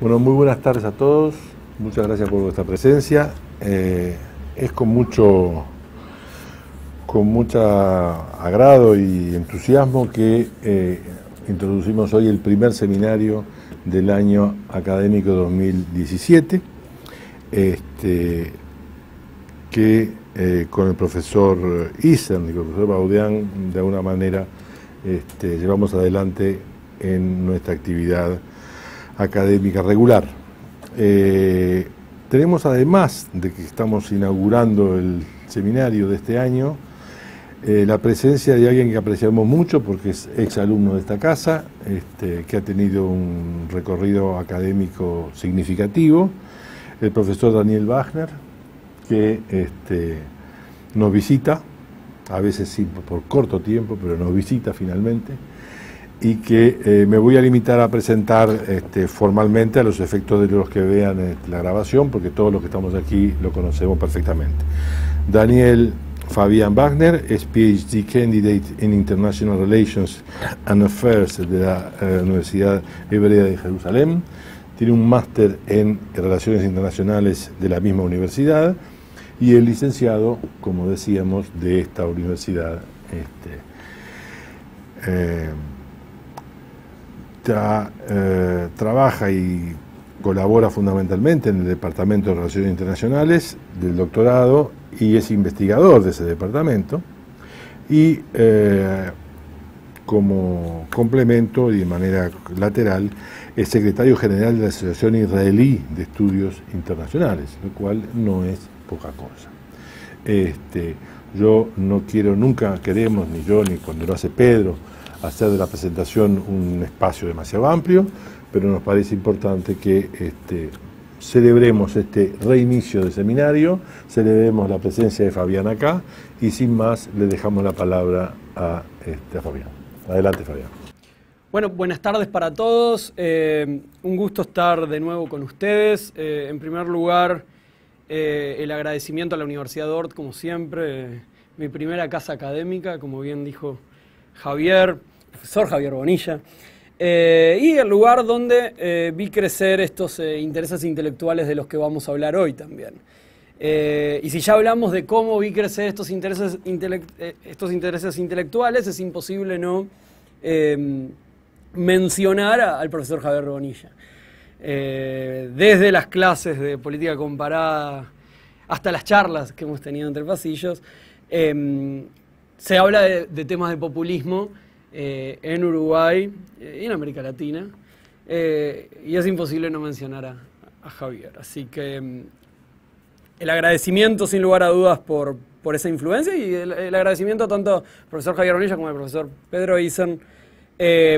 Bueno, muy buenas tardes a todos. Muchas gracias por vuestra presencia. Eh, es con mucho, con mucho agrado y entusiasmo que eh, introducimos hoy el primer seminario del año académico 2017, este, que eh, con el profesor Isen y el profesor Baudian de alguna manera, este, llevamos adelante en nuestra actividad académica regular. Eh, tenemos además de que estamos inaugurando el seminario de este año, eh, la presencia de alguien que apreciamos mucho porque es exalumno de esta casa, este, que ha tenido un recorrido académico significativo, el profesor Daniel Wagner, que este, nos visita, a veces por corto tiempo, pero nos visita finalmente y que eh, me voy a limitar a presentar este, formalmente a los efectos de los que vean eh, la grabación, porque todos los que estamos aquí lo conocemos perfectamente. Daniel Fabian Wagner es PhD Candidate in International Relations and Affairs de la eh, Universidad Hebrea de Jerusalén. Tiene un máster en Relaciones Internacionales de la misma universidad y es licenciado, como decíamos, de esta universidad. Este, eh, trabaja y colabora fundamentalmente en el Departamento de Relaciones Internacionales del doctorado y es investigador de ese departamento. Y eh, como complemento y de manera lateral, es secretario general de la Asociación Israelí de Estudios Internacionales, lo cual no es poca cosa. Este, yo no quiero nunca, queremos, ni yo, ni cuando lo hace Pedro, hacer de la presentación un espacio demasiado amplio, pero nos parece importante que este, celebremos este reinicio del seminario, celebremos la presencia de Fabián acá y sin más le dejamos la palabra a, este, Fabián. Adelante Fabián. Bueno, buenas tardes para todos. Eh, un gusto estar de nuevo con ustedes. Eh, en primer lugar, eh, el agradecimiento a la Universidad de Ort, como siempre, mi primera casa académica, como bien dijo Javier, profesor Javier Bonilla, eh, y el lugar donde eh, vi crecer estos eh, intereses intelectuales de los que vamos a hablar hoy también. y si ya hablamos de cómo vi crecer estos intereses, estos intereses intelectuales, es imposible no em, mencionar al profesor Javier Bonilla. desde las clases de política comparada hasta las charlas que hemos tenido entre pasillos, em, se habla de, temas de populismo eh, en Uruguay eh, y en América Latina. Eh, y es imposible no mencionar a, Javier. Así que mm, el agradecimiento, sin lugar a dudas, por, esa influencia y el, agradecimiento tanto al profesor Javier Bonilla como al profesor Pedro Eisen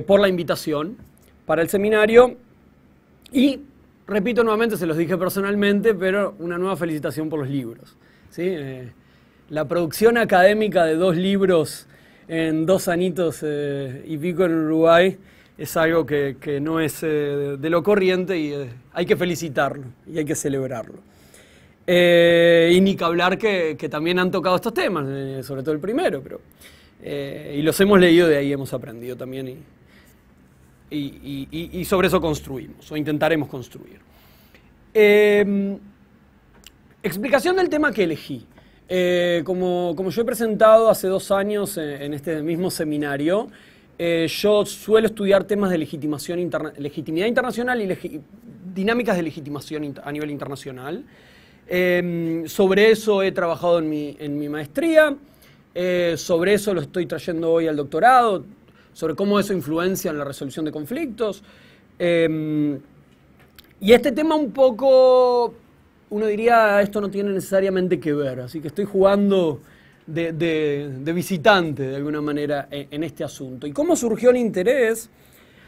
por la invitación para el seminario. Y repito nuevamente, se los dije personalmente, pero una nueva felicitación por los libros. ¿sí? la producción académica de dos libros en dos anitos eh, y pico en Uruguay es algo que, no es eh, de lo corriente y eh, hay que felicitarlo y hay que celebrarlo. y ni que hablar que, también han tocado estos temas, sobre todo el primero, pero, y los hemos leído de ahí, hemos aprendido también y sobre eso construimos o intentaremos construir. explicación del tema que elegí. Eh, como, yo he presentado hace dos años en, este mismo seminario, eh, yo suelo estudiar temas de legitimación legitimidad internacional y dinámicas de legitimación a nivel internacional. Em, sobre eso he trabajado en mi, en mi maestría, eh, sobre eso lo estoy trayendo hoy al doctorado, sobre cómo eso influencia en la resolución de conflictos. Em, y este tema un poco uno diría, ah, esto no tiene necesariamente que ver, así que estoy jugando de, visitante de alguna manera e, en, este asunto. ¿Y cómo surgió el interés?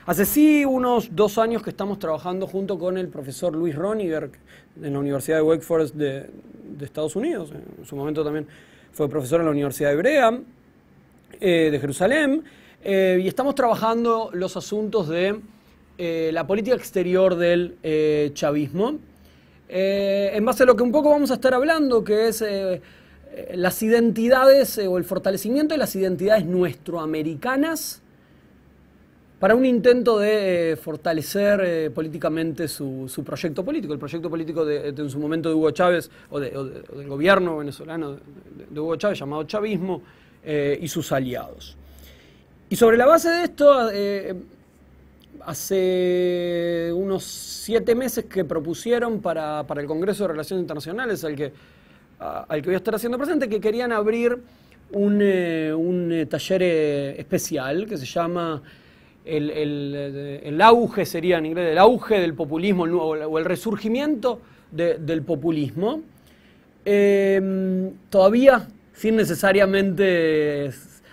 Hace sí unos dos años que estamos trabajando junto con el profesor Luis Roniger en la Universidad de Wake Forest de, Estados Unidos. En su momento también fue profesor en la Universidad Hebrea eh, de Jerusalén. Eh, y estamos trabajando los asuntos de eh, la política exterior del chavismo eh, en base a lo que un poco vamos a estar hablando, que es eh, eh, las identidades o el fortalecimiento de las identidades nuestroamericanas para un intento de fortalecer políticamente su, proyecto político, el proyecto político de, en su momento de Hugo Chávez o del gobierno venezolano de, Hugo Chávez llamado chavismo y sus aliados. Y sobre la base de esto hace unos siete meses que propusieron para, el Congreso de Relaciones Internacionales, al que, al que voy a estar haciendo presente, que querían abrir un, eh, eh, taller eh, especial que se llama el, auge, sería en inglés, el auge del populismo o el resurgimiento del populismo. Em, todavía sin necesariamente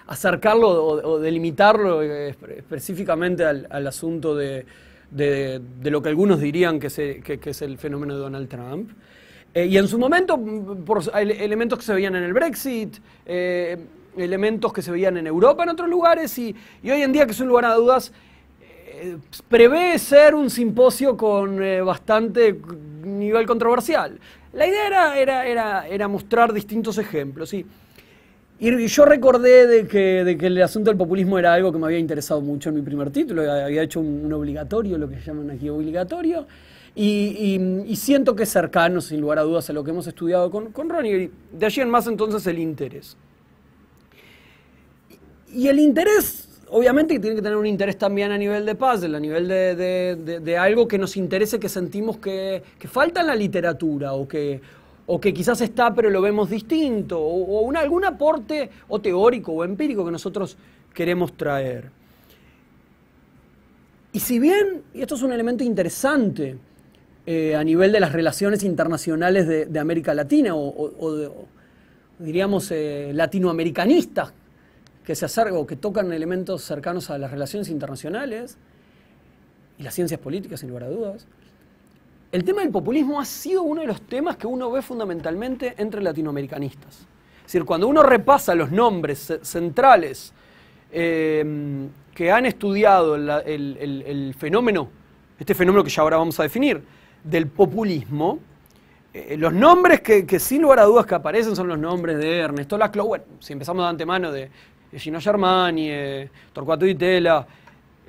acercarlo o, delimitarlo eh, específicamente al, asunto de, lo que algunos dirían que, es el fenómeno de Donald Trump. Eh, y en su momento, mm, por elementos que se veían en el Brexit, eh, elementos que se veían en Europa, en otros lugares, y, hoy en día, que es un lugar a dudas, prevé ser un simposio con bastante nivel controversial. La idea era, era mostrar distintos ejemplos. Y, y yo recordé de que, el asunto del populismo era algo que me había interesado mucho en mi primer título, eh, había hecho un, obligatorio, lo que llaman aquí obligatorio, y, siento que es cercano, sin lugar a dudas, a lo que hemos estudiado con, con Ronnie. De allí en más entonces el interés. Y el interés, obviamente, tiene que tener un interés también a nivel de paz, a nivel de, algo que nos interese, que sentimos que, que falta en la literatura o que, o que quizás está pero lo vemos distinto, o, algún aporte o teórico o empírico que nosotros queremos traer. Y si bien, y esto es un elemento interesante eh, a nivel de las relaciones internacionales de, América Latina o, diríamos eh, latinoamericanistas que se acercan o que tocan elementos cercanos a las relaciones internacionales y las ciencias políticas, sin lugar a dudas, el tema del populismo ha sido uno de los temas que uno ve fundamentalmente entre latinoamericanistas. Es decir, cuando uno repasa los nombres centrales em, que han estudiado el, fenómeno, este fenómeno que ya ahora vamos a definir, del populismo, eh, los nombres que, sin lugar a dudas que aparecen son los nombres de Ernesto Laclau, bueno, si empezamos de antemano de Gino Germani, Torquato eh, Torcuato Di Tela,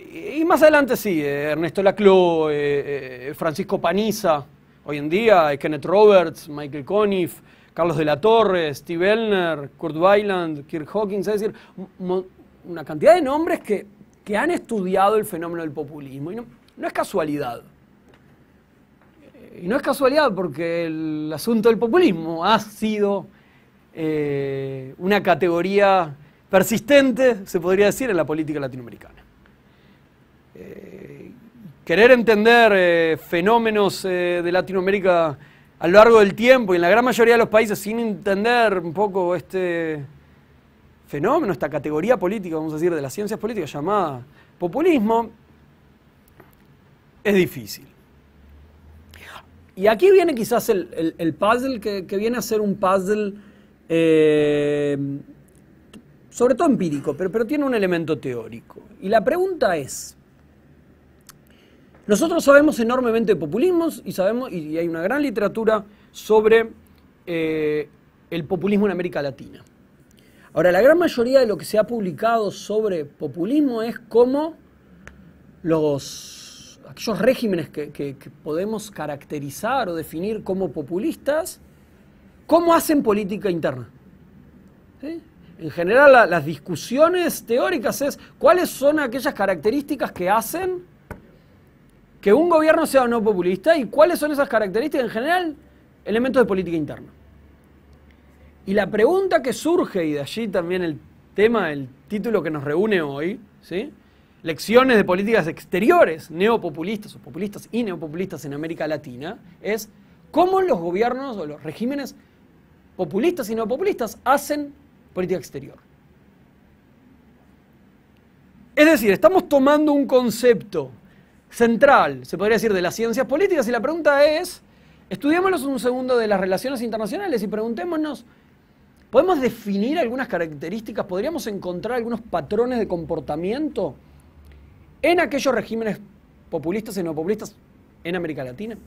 y más adelante sí, eh, Ernesto Laclau, eh, eh, Francisco Paniza, hoy en día, Kenneth Roberts, Michael Coniff Carlos de la Torre, Steve Elner, Kurt Weiland, Kirk Hawkins, es decir, una cantidad de nombres que, han estudiado el fenómeno del populismo. Y no es casualidad. Y no es casualidad porque el asunto del populismo ha sido una categoría persistente, se podría decir, en la política latinoamericana. Eh, querer entender eh, fenómenos eh, de Latinoamérica a lo largo del tiempo y en la gran mayoría de los países sin entender un poco este fenómeno, esta categoría política, vamos a decir, de las ciencias políticas llamada populismo, es difícil. Y aquí viene quizás el, puzzle que, viene a ser un puzzle sobre todo empírico, pero tiene un elemento teórico. Y la pregunta es, nosotros sabemos enormemente de populismos y, sabemos, y hay una gran literatura sobre eh, el populismo en América Latina. Ahora, la gran mayoría de lo que se ha publicado sobre populismo es cómo los, aquellos regímenes que, podemos caracterizar o definir como populistas, cómo hacen política interna. En general, las discusiones teóricas es cuáles son aquellas características que hacen que un gobierno sea o no populista y cuáles son esas características en general, elementos de política interna. Y la pregunta que surge, y de allí también el tema, el título que nos reúne hoy, ¿sí? Lecciones de políticas exteriores neopopulistas o populistas y neopopulistas en América Latina, es cómo los gobiernos o los regímenes populistas y populistas hacen política exterior. Es decir, estamos tomando un concepto central, se podría decir, de las ciencias políticas. Y la pregunta es, estudiémonos un segundo de las relaciones internacionales y preguntémonos, ¿podemos definir algunas características, podríamos encontrar algunos patrones de comportamiento en aquellos regímenes populistas y no populistas en América Latina?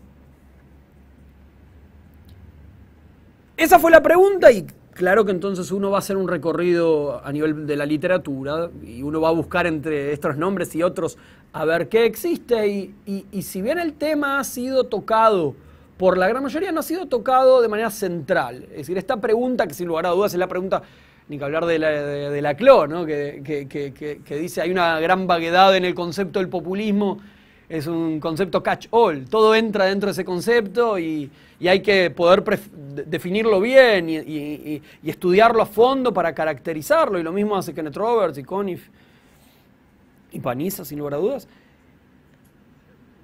Esa fue la pregunta y Claro que entonces uno va a hacer un recorrido a nivel de la literatura y uno va a buscar entre estos nombres y otros a ver qué existe y, si bien el tema ha sido tocado por la gran mayoría, no ha sido tocado de manera central. Es decir, esta pregunta que sin lugar a dudas es la pregunta ni que hablar de la, de, la CLO, ¿no? que, que, que, que, dice hay una gran vaguedad en el concepto del populismo es un concepto catch-all, todo entra dentro de ese concepto y, hay que poder definirlo bien y, estudiarlo a fondo para caracterizarlo, y lo mismo hace Kenneth Roberts y Conif y Paniza, sin lugar a dudas.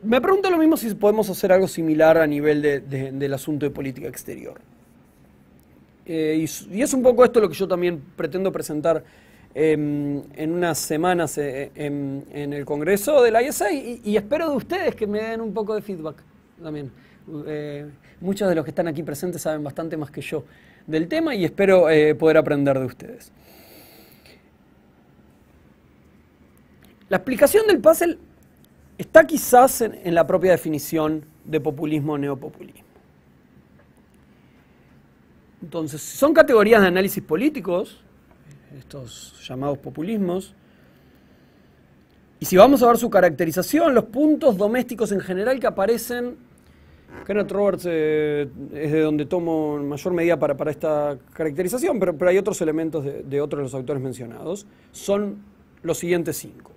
Me pregunto lo mismo si podemos hacer algo similar a nivel del asunto de política exterior. Eh, y, es un poco esto lo que yo también pretendo presentar Em, en unas semanas eh, em, en, el Congreso de la ISA y, espero de ustedes que me den un poco de feedback también. Eh, muchos de los que están aquí presentes saben bastante más que yo del tema y espero eh, poder aprender de ustedes. La explicación del puzzle está quizás en, en la propia definición de populismo o neopopulismo. Entonces, son categorías de análisis políticos estos llamados populismos. Y si vamos a ver su caracterización, los puntos domésticos en general que aparecen, Kenneth Roberts eh, es de donde tomo mayor medida para, esta caracterización, pero, pero, hay otros elementos de, de otros de los autores mencionados, son los siguientes cinco.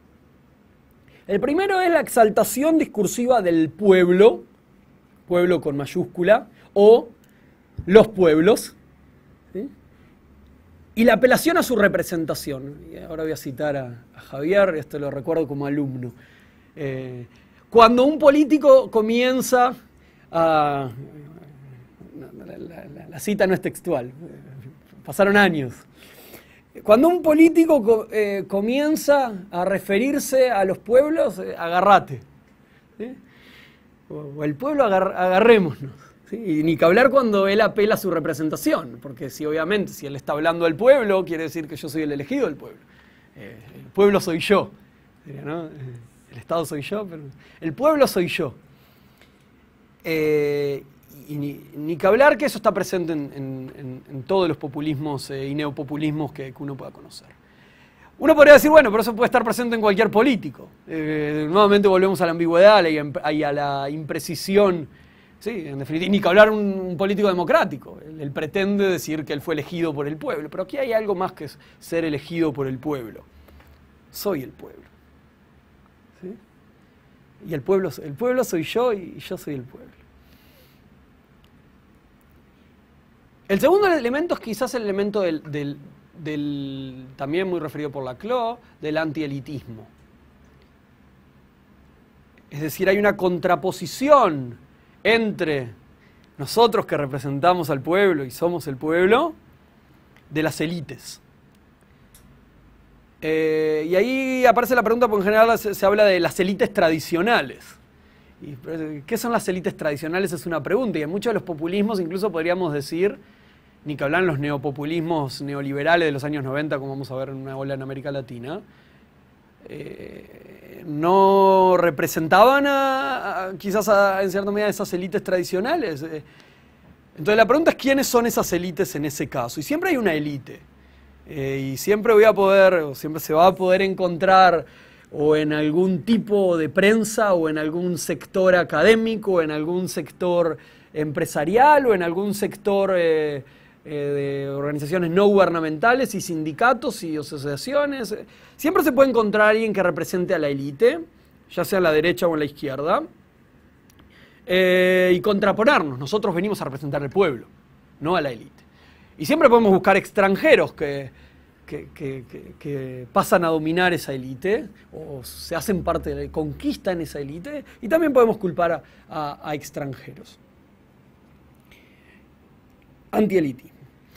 El primero es la exaltación discursiva del pueblo, pueblo con mayúscula, o los pueblos, y la apelación a su representación. Y ahora voy a citar a, Javier, esto lo recuerdo como alumno. Eh, cuando un político comienza a... La, cita no es textual, pasaron años. Cuando un político eh, comienza a referirse a los pueblos, eh, agárrate agarrate. O, el pueblo agarrémonos. Y ni que hablar cuando él apela a su representación, porque si obviamente, si él está hablando al pueblo, quiere decir que yo soy el elegido del pueblo. Eh, el pueblo soy yo, El Estado soy yo, pero el pueblo soy yo. Eh, y ni, que hablar que eso está presente en, todos los populismos eh, y neopopulismos que, uno pueda conocer. Uno podría decir, bueno, pero eso puede estar presente en cualquier político. nuevamente volvemos a la ambigüedad y a la imprecisión Sí, en definitiva. Ni que hablar un, político democrático. Él, pretende decir que él fue elegido por el pueblo. Pero aquí hay algo más que ser elegido por el pueblo. Soy el pueblo. ¿Sí? Y el pueblo, el pueblo soy yo y yo soy el pueblo. El segundo elemento es quizás el elemento del, también muy referido por Laclau, del antielitismo. Es decir, hay una contraposición entre nosotros que representamos al pueblo y somos el pueblo, de las élites. Eh, y ahí aparece la pregunta, porque en general se, habla de las élites tradicionales. Y, eh, ¿Qué son las élites tradicionales? Es una pregunta. Y en muchos de los populismos incluso podríamos decir, ni que hablan los neopopulismos neoliberales de los años 90, como vamos a ver en una ola en América Latina, eh, no representaban a, quizás en cierta medida esas élites tradicionales. Eh, entonces la pregunta es quiénes son esas élites en ese caso. Y siempre hay una élite. Eh, y siempre voy a poder, o siempre se va a poder encontrar o en algún tipo de prensa, o en algún sector académico, o en algún sector empresarial, o en algún sector... Eh, de organizaciones no gubernamentales y sindicatos y asociaciones. Siempre se puede encontrar alguien que represente a la élite, ya sea la derecha o la izquierda, eh, y contraponernos. Nosotros venimos a representar al pueblo, no a la élite. Y siempre podemos buscar extranjeros que, pasan a dominar esa élite o se hacen parte de, conquista en esa élite, y también podemos culpar a, extranjeros.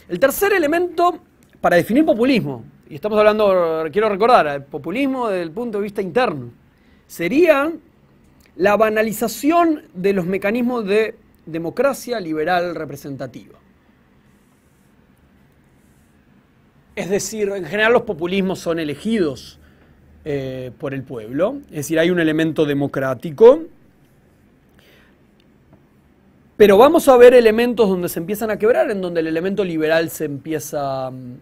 El tercer elemento para definir populismo, y estamos hablando, quiero recordar, el populismo desde el punto de vista interno, sería la banalización de los mecanismos de democracia liberal representativa. Es decir, en general los populismos son elegidos eh, por el pueblo, es decir, hay un elemento democrático pero vamos a ver elementos donde se empiezan a quebrar, en donde el elemento liberal se empieza mm,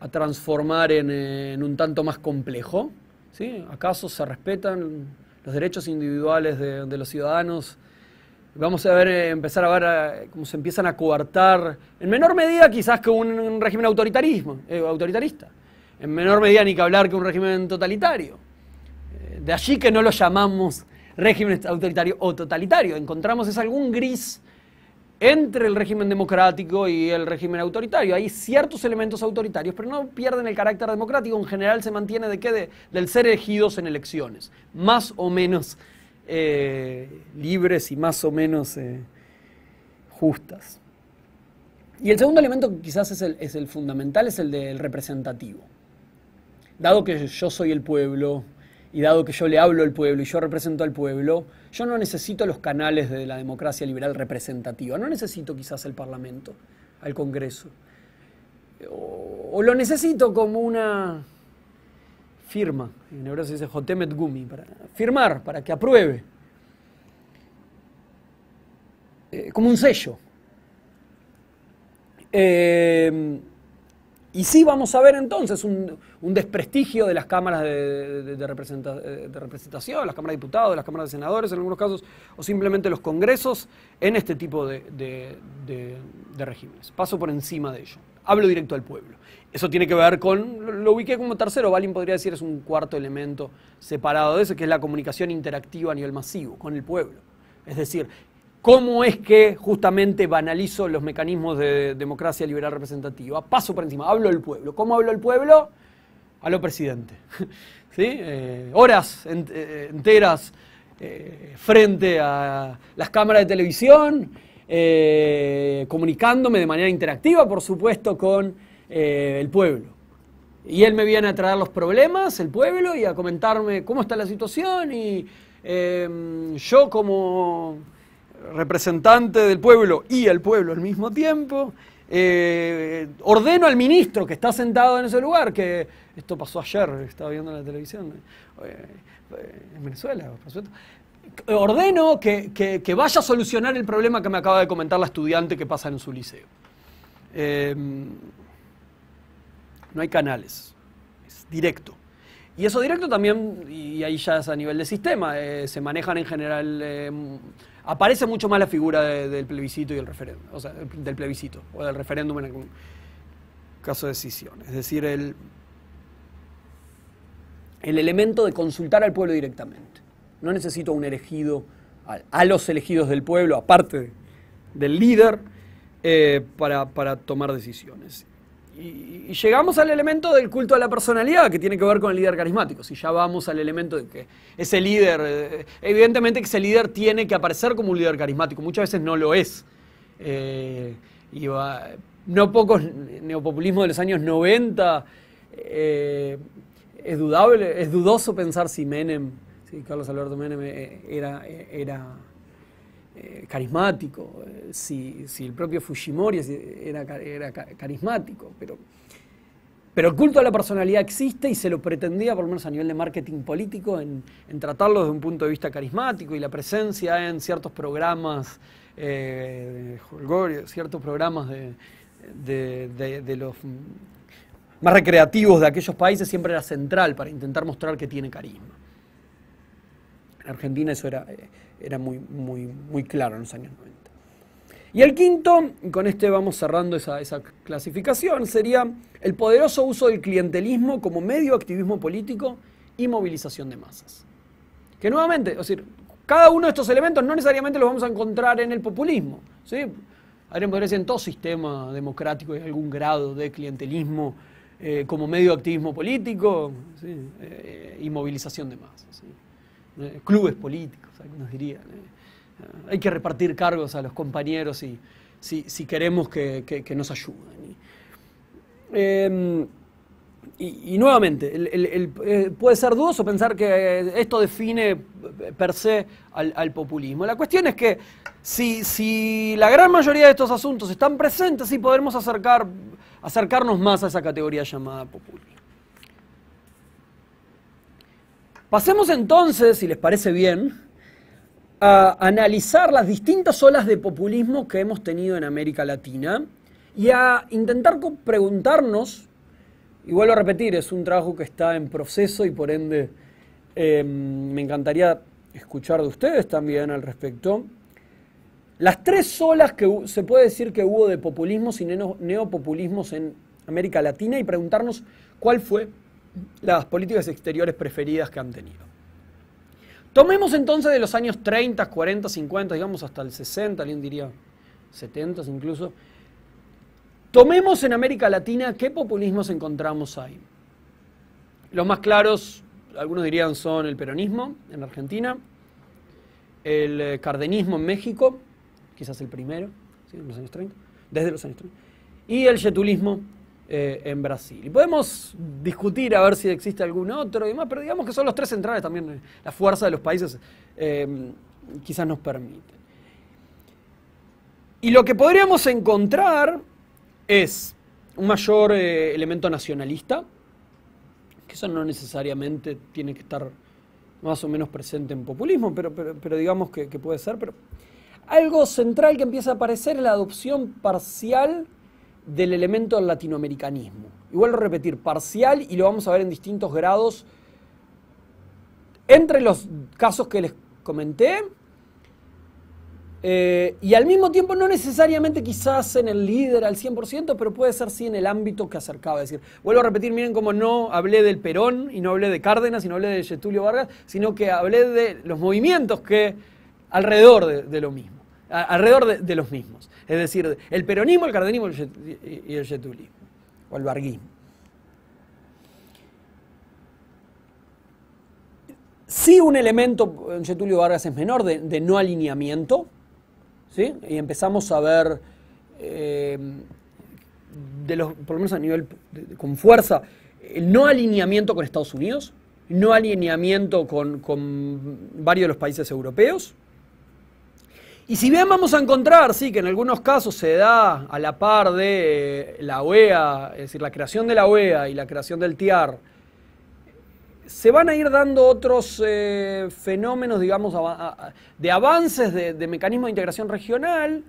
a transformar en, un tanto más complejo. ¿sí? ¿Acaso se respetan los derechos individuales de, los ciudadanos? Vamos a ver, eh, empezar a ver eh, cómo se empiezan a coartar, en menor medida quizás que un, régimen autoritarismo, eh, autoritarista, en menor medida ni que hablar que un régimen totalitario. De allí que no lo llamamos régimen autoritario o totalitario. Encontramos es algún gris entre el régimen democrático y el régimen autoritario. Hay ciertos elementos autoritarios, pero no pierden el carácter democrático. En general se mantiene de qué? del ser elegidos en elecciones, más o menos eh, libres y más o menos eh, justas. Y el segundo elemento que quizás es el, es el fundamental es el del representativo. Dado que yo soy el pueblo, y dado que yo le hablo al pueblo y yo represento al pueblo, yo no necesito los canales de la democracia liberal representativa, no necesito quizás el Parlamento, al Congreso, o, lo necesito como una firma, en hebreo se dice Jotemet Gumi, para firmar, para que apruebe, eh, como un sello. Eh, y sí vamos a ver entonces un, desprestigio de las cámaras de, de, de, representación, las cámaras de diputados, las cámaras de senadores en algunos casos, o simplemente los congresos en este tipo de, regímenes. Paso por encima de ello. Hablo directo al pueblo. Eso tiene que ver con, lo, ubiqué como tercero, Balin podría decir es un cuarto elemento separado de ese, que es la comunicación interactiva a nivel masivo, con el pueblo. Es decir, cómo es que justamente banalizo los mecanismos de democracia liberal representativa. Paso por encima, hablo del pueblo. ¿Cómo hablo el pueblo? A lo presidente. Eh, horas eh, enteras eh, frente a las cámaras de televisión, comunicándome de manera interactiva, por supuesto, con el pueblo. Y él me viene a traer los problemas, el pueblo, y a comentarme cómo está la situación. Y yo como representante del pueblo y el pueblo al mismo tiempo, eh, ordeno al ministro que está sentado en ese lugar, que esto pasó ayer, estaba viendo en la televisión, eh, eh, en Venezuela, por ordeno que, vaya a solucionar el problema que me acaba de comentar la estudiante que pasa en su liceo. no hay canales, es directo. Y eso directo también, y ahí ya es a nivel de sistema, se manejan en general aparece mucho más la figura del plebiscito y el referéndum, o sea, del plebiscito o del referéndum en algún caso de decisión. Es decir, el, el elemento de consultar al pueblo directamente. No necesito a un elegido, a, los elegidos del pueblo, aparte del líder, eh, para, para tomar decisiones y, llegamos al elemento del culto a la personalidad, que tiene que ver con el líder carismático. Si ya vamos al elemento de que ese líder, eh, evidentemente que ese líder tiene que aparecer como un líder carismático, muchas veces no lo es. Eh, no pocos neopopulismo de los años 90, eh, es dudable, es dudoso pensar si Menem, si Carlos Alberto Menem era, era eh, carismático, eh, si, el propio Fujimori era, carismático, pero, pero el culto a la personalidad existe y se lo pretendía, por lo menos a nivel de marketing político, en, tratarlo desde un punto de vista carismático y la presencia en ciertos programas, eh, ciertos programas de los más recreativos de aquellos países siempre era central para intentar mostrar que tiene carisma. En Argentina eso era, era muy, muy, muy claro en los años 90. Y el quinto, y con este vamos cerrando esa, esa, clasificación, sería el poderoso uso del clientelismo como medio de activismo político y movilización de masas. Que nuevamente, es decir, cada uno de estos elementos no necesariamente los vamos a encontrar en el populismo. ¿sí? haremos en todo sistema democrático hay algún grado de clientelismo eh, como medio de activismo político eh, y movilización de masas. Eh, clubes políticos, algunos dirían. Eh. Ah, hay que repartir cargos a los compañeros y, si, queremos que, nos ayuden. y, em, nuevamente, eh, puede ser dudoso pensar que esto define per se al, populismo. La cuestión es que si, si, la gran mayoría de estos asuntos están presentes, sí podemos acercar, acercarnos más a esa categoría llamada populismo. Pasemos entonces, si les parece bien, a analizar las distintas olas de populismo que hemos tenido en América Latina y a intentar preguntarnos, y vuelvo a repetir, es un trabajo que está en proceso y por ende em, me encantaría escuchar de ustedes también al respecto, las tres olas que se puede decir que hubo de populismos y neopopulismos en América Latina y preguntarnos cuál fue las políticas exteriores preferidas que han tenido. Tomemos entonces de los años 30, 40, 50, digamos hasta el 60, alguien diría 70 incluso. Tomemos en América Latina qué populismos encontramos ahí. Los más claros, algunos dirían, son el peronismo en Argentina, el eh, cardenismo en México, quizás el primero, desde los años 30, y el yetulismo eh, en Brasil. Y podemos discutir a ver si existe algún otro y demás, pero digamos que son los tres centrales también, eh, la fuerza de los países em, quizás nos permite Y lo que podríamos encontrar es un mayor eh, elemento nacionalista, que eso no necesariamente tiene que estar más o menos presente en populismo, pero, pero, digamos que, puede ser. Pero algo central que empieza a aparecer es la adopción parcial del elemento del latinoamericanismo. Y vuelvo a repetir, parcial y lo vamos a ver en distintos grados. Entre los casos que les comenté, eh, y al mismo tiempo no necesariamente quizás en el líder al 100%, pero puede ser sí en el ámbito que acercaba. decir, vuelvo a repetir, miren cómo no hablé del Perón y no hablé de Cárdenas y no hablé de Getulio Vargas, sino que hablé de los movimientos que alrededor de lo mismo alrededor de, los mismos. Es decir, el peronismo, el cardenismo y el yetulismo, o el varguismo. Si un elemento en Getulio Vargas es menor de, no alineamiento, y empezamos a ver, eh, de los, por lo menos a nivel con fuerza, el no alineamiento con Estados Unidos, no alineamiento con, con varios de los países europeos, y si bien vamos a encontrar, sí, que en algunos casos se da a la par de eh, la OEA, es decir, la creación de la OEA y la creación del TIAR, se van a ir dando otros eh, fenómenos, digamos, de avances de, de mecanismos de integración regional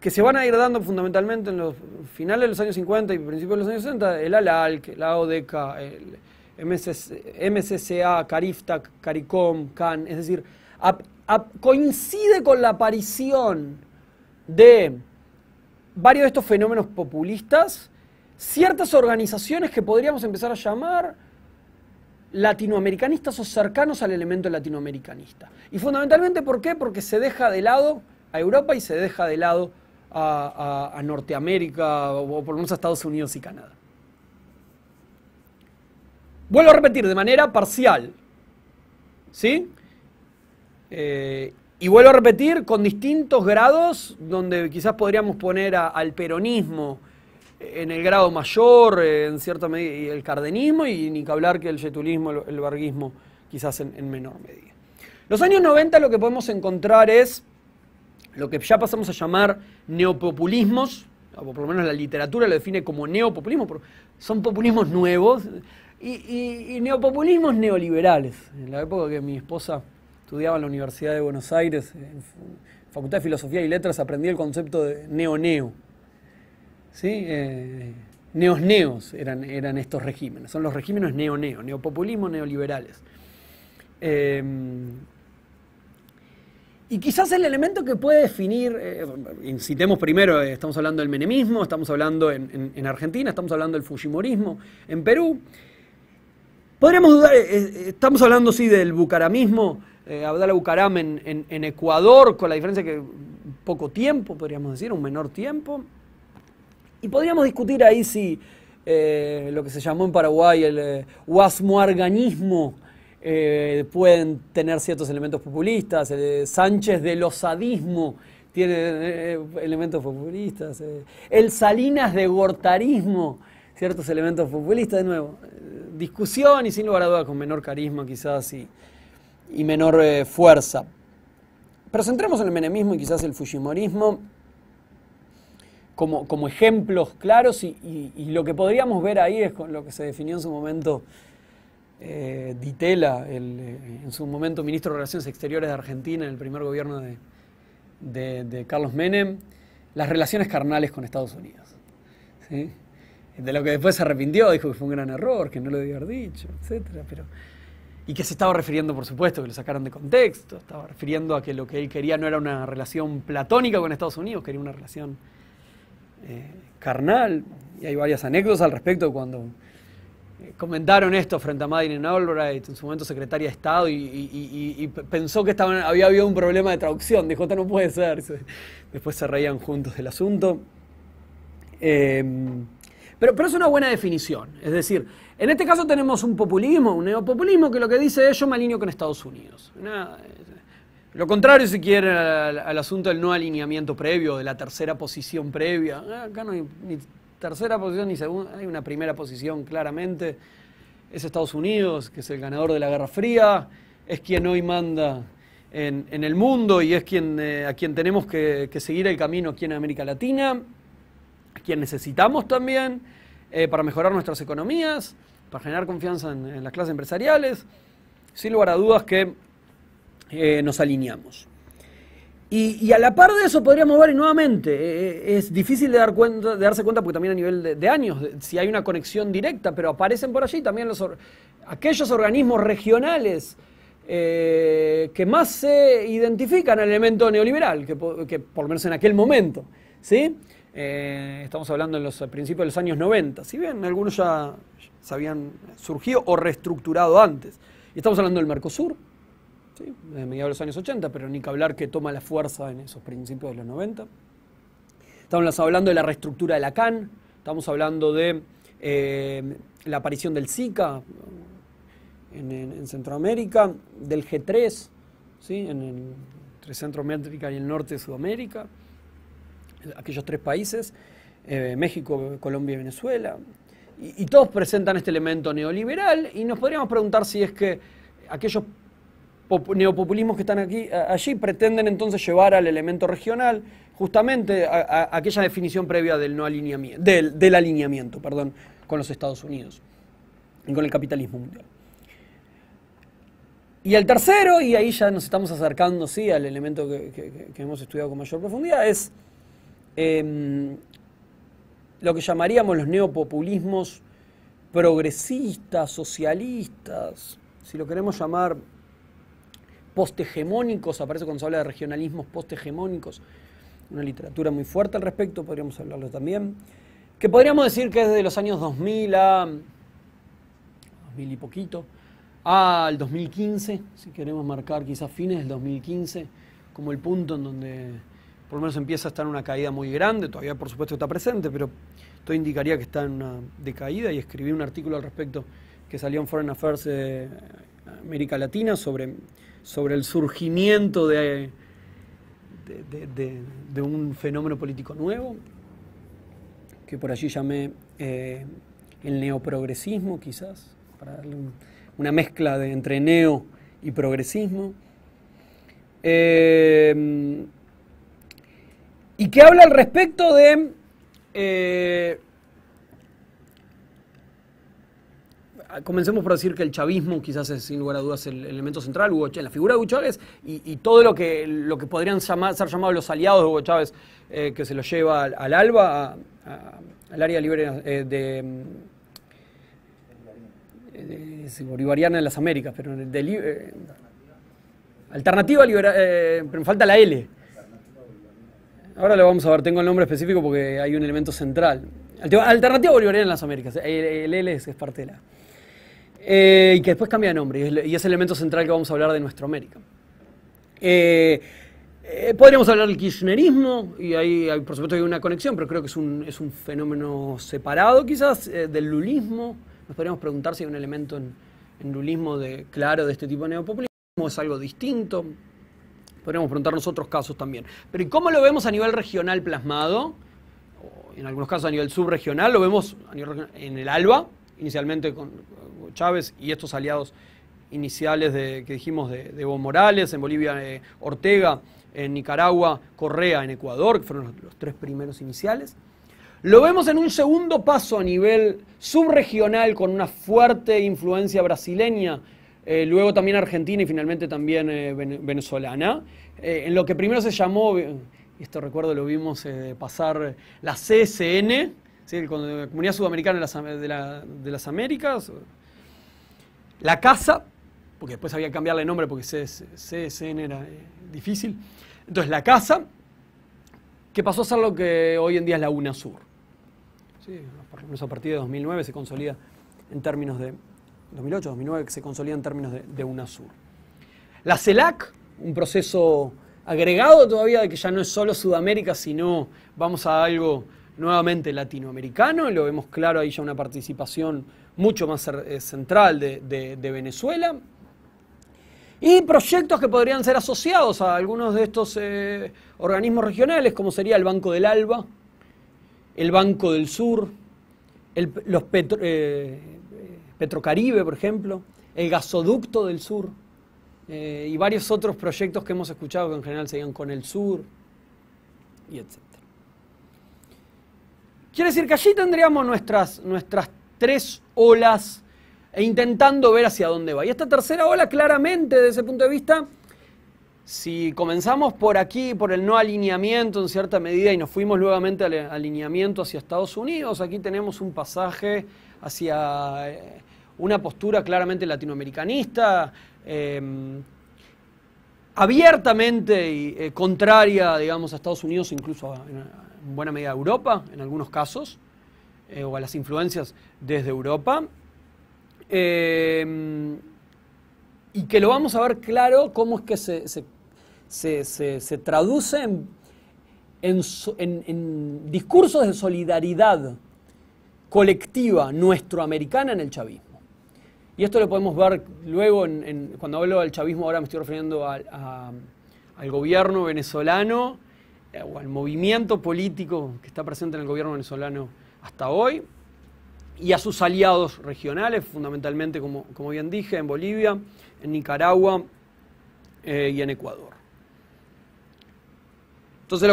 que se van a ir dando fundamentalmente en los finales de los años 50 y principios de los años 60, el ALALC, la ODECA, el MCCA, Carifta, CARICOM, CAN, es decir, coincide con la aparición de varios de estos fenómenos populistas, ciertas organizaciones que podríamos empezar a llamar latinoamericanistas o cercanos al elemento latinoamericanista. Y fundamentalmente, ¿por qué? Porque se deja de lado a Europa y se deja de lado a, Norteamérica o por lo menos a Estados Unidos y Canadá. Vuelvo a repetir, de manera parcial. ¿Sí? Eh, y vuelvo a repetir, con distintos grados, donde quizás podríamos poner al peronismo en el grado mayor, eh, en cierta medida, y el cardenismo, y ni que hablar que el yetulismo, el, barguismo quizás en, menor medida. Los años 90 lo que podemos encontrar es lo que ya pasamos a llamar neopopulismos, o por lo menos la literatura lo define como neopopulismo, son populismos nuevos, y neopopulismos neoliberales. En la época que mi esposa estudiaba en la Universidad de Buenos Aires, en Facultad de Filosofía y Letras, aprendí el concepto de neoneo. ¿Sí? Eh, neos-neos eran, eran estos regímenes, son los regímenes neoneo, neopopulismo, neoliberales. Eh, y quizás el elemento que puede definir, eh, incitemos primero, estamos hablando del menemismo, estamos hablando en, Argentina, estamos hablando del fujimorismo, en Perú. Podríamos dudar, estamos hablando sí del bucaramismo, Habla eh, Abdala Bucaram en, Ecuador, con la diferencia que poco tiempo, podríamos decir, un menor tiempo. Y podríamos discutir ahí si eh, lo que se llamó en Paraguay el eh, eh pueden tener ciertos elementos populistas, el Sánchez del osadismo tiene elementos populistas, el Salinas de gortarismo, ciertos elementos populistas, de nuevo, discusión y sin lugar a dudas con menor carisma quizás y y menor eh, fuerza. Pero centremos en el menemismo y quizás el fujimorismo como, ejemplos claros y, lo que podríamos ver ahí es con lo que se definió en su momento eh, Ditela, eh, en su momento ministro de Relaciones Exteriores de Argentina en el primer gobierno de, Carlos Menem, las relaciones carnales con Estados Unidos. De lo que después se arrepintió, dijo que fue un gran error, que no lo debió haber dicho, etc. Pero y que se estaba refiriendo, por supuesto, que lo sacaron de contexto, estaba refiriendo a que lo que él quería no era una relación platónica con Estados Unidos, quería una relación eh, carnal, y hay varias anécdotas al respecto cuando eh, comentaron esto frente a Madeleine Albright, en su momento secretaria de Estado, y, pensó que estaban, había habido un problema de traducción, dijo, esto no puede ser, después se reían juntos del asunto. Eh, pero, es una buena definición. Es decir, en este caso tenemos un populismo, un neopopulismo, que lo que dice es yo me alineo con Estados Unidos. Eh, lo contrario, si quieren, al, asunto del no alineamiento previo, de la tercera posición previa. Ah, acá no hay ni tercera posición ni segunda, hay una primera posición claramente. Es Estados Unidos, que es el ganador de la Guerra Fría, es quien hoy manda en, el mundo y es quien, eh, a quien tenemos que, que seguir el camino aquí en América Latina a quien necesitamos también eh, para mejorar nuestras economías, para generar confianza en, las clases empresariales, sin lugar a dudas que eh, nos alineamos. Y, a la par de eso podríamos ver, y nuevamente, eh, es difícil de, dar cuenta, de darse cuenta porque también a nivel de, años, si hay una conexión directa, pero aparecen por allí también los, aquellos organismos regionales que más se identifican al elemento neoliberal, que, que, por lo menos en aquel momento, ¿sí? Eh, estamos hablando en los principios de los años 90. Si bien algunos ya, se habían surgido o reestructurado antes. estamos hablando del Mercosur, de mediados de los años 80, pero ni que hablar que toma la fuerza en esos principios de los 90. Estamos hablando de la reestructura de la CAN, estamos hablando de eh, la aparición del Zika en, Centroamérica, del G3, en entre Centroamérica y el norte de Sudamérica aquellos tres países, eh, México, Colombia y Venezuela, y, todos presentan este elemento neoliberal y nos podríamos preguntar si es que aquellos neopopulismos que están aquí, allí pretenden entonces llevar al elemento regional justamente aquella definición previa del, no alineamiento, del, alineamiento perdón, con los Estados Unidos y con el capitalismo mundial. Y el tercero, y ahí ya nos estamos acercando sí, al elemento que hemos estudiado con mayor profundidad, es Em, lo que llamaríamos los neopopulismos progresistas, socialistas, si lo queremos llamar posthegemónicos, aparece cuando se habla de regionalismos posthegemónicos, una literatura muy fuerte al respecto, podríamos hablarlo también, que podríamos decir que es de los años 2000 a 2000 y poquito, al 2015, si queremos marcar quizás fines del 2015, como el punto en donde por lo menos empieza a estar en una caída muy grande, todavía por supuesto está presente, pero todo indicaría que está en una decaída y escribí un artículo al respecto que salió en Foreign Affairs de eh, América Latina sobre, sobre el surgimiento de, de, un fenómeno político nuevo, que por allí llamé eh, el neoprogresismo quizás, para darle una mezcla de, entre neo y progresismo. Eh, y que habla al respecto de... Eh, comencemos por decir que el chavismo quizás es sin lugar a dudas el elemento central, Hugo la figura de Hugo Chávez y, todo lo que, lo que podrían ser llamados los aliados de Hugo Chávez eh, que se los lleva al, ALBA, al área libre eh, de, bolivariana en las Américas, pero en el alternativa libera, pero me falta la L Ahora lo vamos a ver, tengo el nombre específico porque hay un elemento central. Alternativa Bolivariana en las Américas, el L es Espartela. Eh, y que después cambia de nombre, y es el elemento central que vamos a hablar de nuestro América. Eh, eh, podríamos hablar del kirchnerismo, y ahí hay, por supuesto hay una conexión, pero creo que es un, fenómeno separado quizás del lulismo. Nos podríamos preguntar si hay un elemento en, lulismo de, claro de este tipo de neopopulismo, es algo distinto, Podríamos preguntarnos otros casos también. Pero ¿y cómo lo vemos a nivel regional plasmado? en algunos casos a nivel subregional, lo vemos en el ALBA, inicialmente con Chávez y estos aliados iniciales que dijimos de, Evo Morales, en Bolivia eh, Ortega, en Nicaragua Correa, en Ecuador, que fueron los tres primeros iniciales. Lo vemos en un segundo paso a nivel subregional con una fuerte influencia brasileña eh, luego también argentina y finalmente también eh, venezolana. Eh, en lo que primero se llamó, esto recuerdo lo vimos pasar, la CSN, la Comunidad Sudamericana de las, Américas, la Casa, porque después había que cambiarle nombre porque CSN era difícil. Entonces, la Casa, que pasó a ser lo que hoy en día es la UNASUR. Sí, por a partir de 2009 se consolida en términos de, 2008, 2009, que se consolida en términos de, de UNASUR. La CELAC, un proceso agregado todavía de que ya no es solo Sudamérica, sino vamos a algo nuevamente latinoamericano, lo vemos claro ahí ya una participación mucho más eh, central de, Venezuela. Y proyectos que podrían ser asociados a algunos de estos eh, organismos regionales, como sería el Banco del Alba, el Banco del Sur, los petro, eh, Petrocaribe, por ejemplo, el gasoducto del sur eh, y varios otros proyectos que hemos escuchado que en general seguían con el sur y etc. Quiere decir que allí tendríamos nuestras, nuestras tres olas e intentando ver hacia dónde va. Y esta tercera ola claramente desde ese punto de vista si comenzamos por aquí, por el no alineamiento en cierta medida, y nos fuimos nuevamente al alineamiento hacia Estados Unidos, aquí tenemos un pasaje hacia eh, una postura claramente latinoamericanista, em, abiertamente eh, contraria, digamos, a Estados Unidos, incluso en buena medida a Europa, en algunos casos, eh, o a las influencias desde Europa. Em, y que lo vamos a ver claro cómo es que se, traduce en, discursos de solidaridad colectiva nuestroamericana en el chavismo. Y esto lo podemos ver luego, en, cuando hablo del chavismo, ahora me estoy refiriendo al gobierno venezolano eh, o al movimiento político que está presente en el gobierno venezolano hasta hoy y a sus aliados regionales, fundamentalmente, como, bien dije, en Bolivia, en Nicaragua eh, y en Ecuador. Entonces, eh,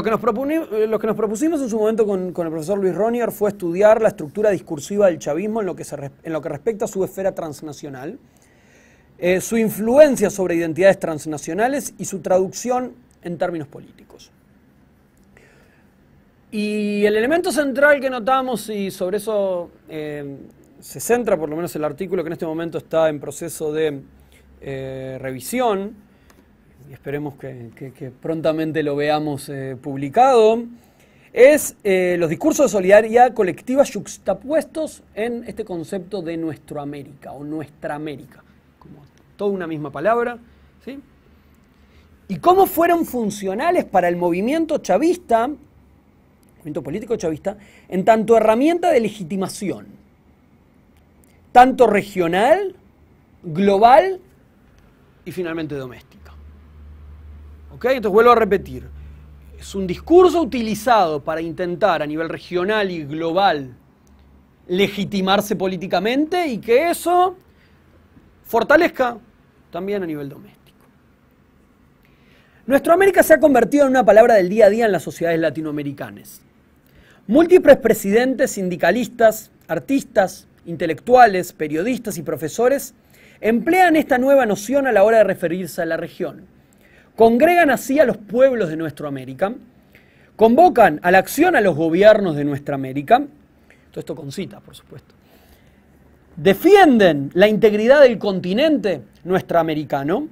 lo que nos, propusimos en su momento con, el profesor Luis Ronier fue estudiar la estructura discursiva del chavismo en lo que, respecta a su esfera transnacional, eh, su influencia sobre identidades transnacionales y su traducción en términos políticos. Y el elemento central que notamos, y sobre eso eh, se centra por lo menos el artículo que en este momento está en proceso de revisión, y esperemos que, prontamente lo veamos eh, publicado, es eh, los discursos de solidaridad colectiva juxtapuestos en este concepto de nuestro América o nuestra América, como toda una misma palabra, ¿Y cómo fueron funcionales para el movimiento chavista, movimiento político chavista, en tanto herramienta de legitimación, tanto regional, global y finalmente doméstica. ¿Ok? Entonces vuelvo a repetir. Es un discurso utilizado para intentar a nivel regional y global legitimarse políticamente y que eso fortalezca también a nivel doméstico. Nuestra América se ha convertido en una palabra del día a día en las sociedades latinoamericanas. Múltiples presidentes, sindicalistas, artistas, intelectuales, periodistas y profesores emplean esta nueva noción a la hora de referirse a la región. Congregan así a los pueblos de nuestra América, convocan a la acción a los gobiernos de nuestra América, todo esto con citas, por supuesto, defienden la integridad del continente Americano,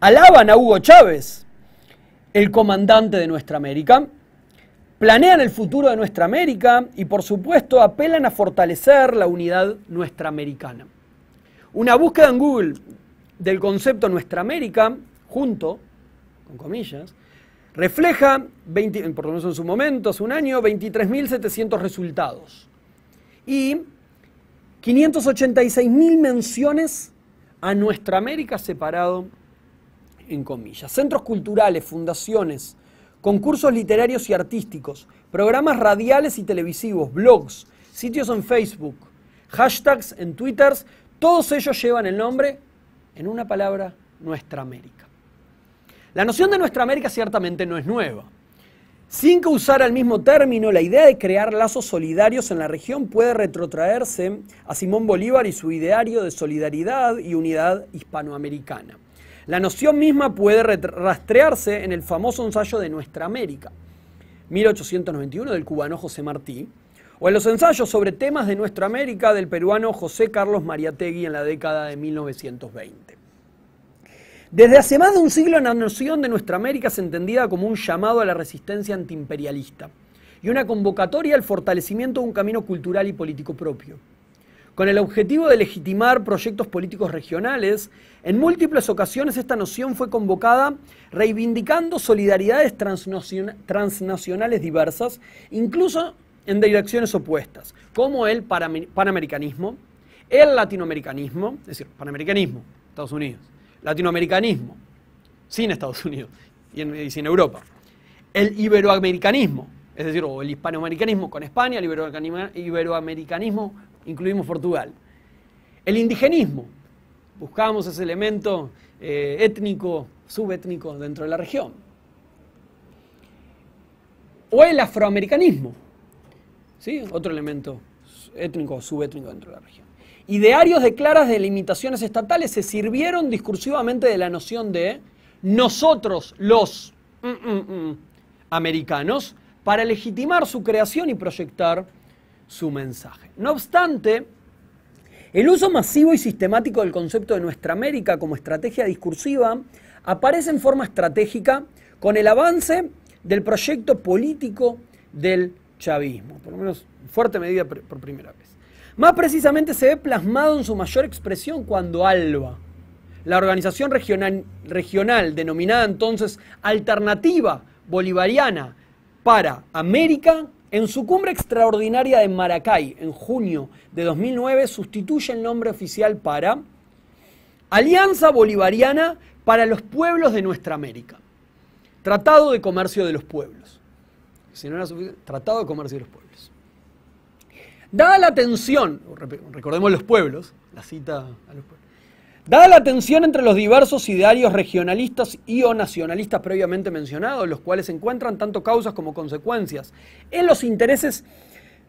alaban a Hugo Chávez, el comandante de nuestra América, planean el futuro de nuestra América y por supuesto apelan a fortalecer la unidad nuestraamericana. Una búsqueda en Google del concepto Nuestra América, junto con comillas, refleja, 20, por lo menos en su momento, hace un año, 23.700 resultados y 586.000 menciones a nuestra América separado en comillas. Centros culturales, fundaciones, concursos literarios y artísticos, programas radiales y televisivos, blogs, sitios en Facebook, hashtags en Twitter, todos ellos llevan el nombre, en una palabra, Nuestra América. La noción de nuestra América ciertamente no es nueva. Sin que usara el mismo término, la idea de crear lazos solidarios en la región puede retrotraerse a Simón Bolívar y su ideario de solidaridad y unidad hispanoamericana. La noción misma puede rastrearse en el famoso ensayo de Nuestra América, 1891, del cubano José Martí, o en los ensayos sobre temas de Nuestra América del peruano José Carlos Mariategui en la década de 1920. Desde hace más de un siglo la noción de nuestra América se entendía como un llamado a la resistencia antiimperialista y una convocatoria al fortalecimiento de un camino cultural y político propio. Con el objetivo de legitimar proyectos políticos regionales, en múltiples ocasiones esta noción fue convocada reivindicando solidaridades transnacionales diversas, incluso en direcciones opuestas, como el panamericanismo, el latinoamericanismo, es decir, panamericanismo, Estados Unidos, latinoamericanismo, sin Estados Unidos y, en, sin Europa. El iberoamericanismo, es decir, o el hispanoamericanismo con España, el iberoamericanismo incluimos Portugal. El indigenismo, buscamos ese elemento eh, étnico, subétnico dentro de la región. O el afroamericanismo, ¿sí? otro elemento étnico, subétnico dentro de la región. Idearios de claras delimitaciones estatales se sirvieron discursivamente de la noción de nosotros los mm, mm, mm, americanos para legitimar su creación y proyectar su mensaje. No obstante, el uso masivo y sistemático del concepto de nuestra América como estrategia discursiva aparece en forma estratégica con el avance del proyecto político del chavismo, por lo menos en fuerte medida por primera vez. Más precisamente se ve plasmado en su mayor expresión cuando ALBA, la organización regional, denominada entonces Alternativa Bolivariana para América, en su cumbre extraordinaria de Maracay, en junio de 2009, sustituye el nombre oficial para Alianza Bolivariana para los Pueblos de Nuestra América. Tratado de Comercio de los Pueblos. Si no era suficiente, Tratado de Comercio de los Pueblos. Dada la tensión, recordemos los pueblos, la cita a los pueblos, dada la tensión entre los diversos idearios regionalistas y o nacionalistas previamente mencionados, los cuales encuentran tanto causas como consecuencias en los intereses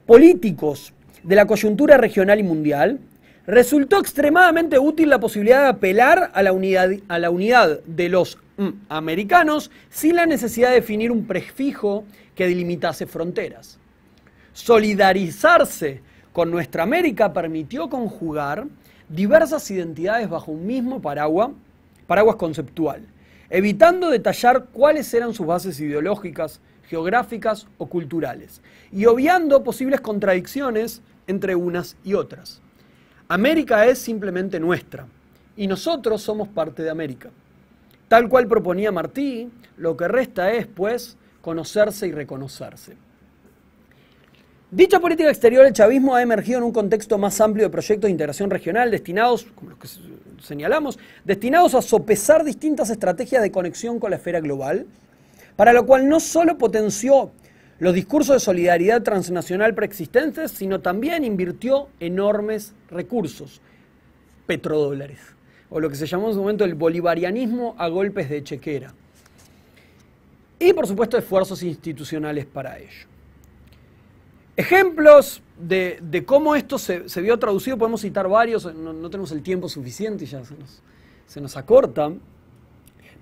políticos de la coyuntura regional y mundial, resultó extremadamente útil la posibilidad de apelar a la unidad, de los mm, americanos sin la necesidad de definir un prefijo que delimitase fronteras. Solidarizarse con nuestra América permitió conjugar diversas identidades bajo un mismo paraguas, paraguas conceptual, evitando detallar cuáles eran sus bases ideológicas, geográficas o culturales, y obviando posibles contradicciones entre unas y otras. América es simplemente nuestra, y nosotros somos parte de América. Tal cual proponía Martí, lo que resta es, pues, conocerse y reconocerse. Dicha política exterior el chavismo ha emergido en un contexto más amplio de proyectos de integración regional destinados, como los que señalamos, destinados a sopesar distintas estrategias de conexión con la esfera global, para lo cual no solo potenció los discursos de solidaridad transnacional preexistentes, sino también invirtió enormes recursos, petrodólares, o lo que se llamó en su momento el bolivarianismo a golpes de chequera. Y por supuesto esfuerzos institucionales para ello. Ejemplos de, cómo esto se, vio traducido, podemos citar varios, no, tenemos el tiempo suficiente y ya se nos, se nos acorta.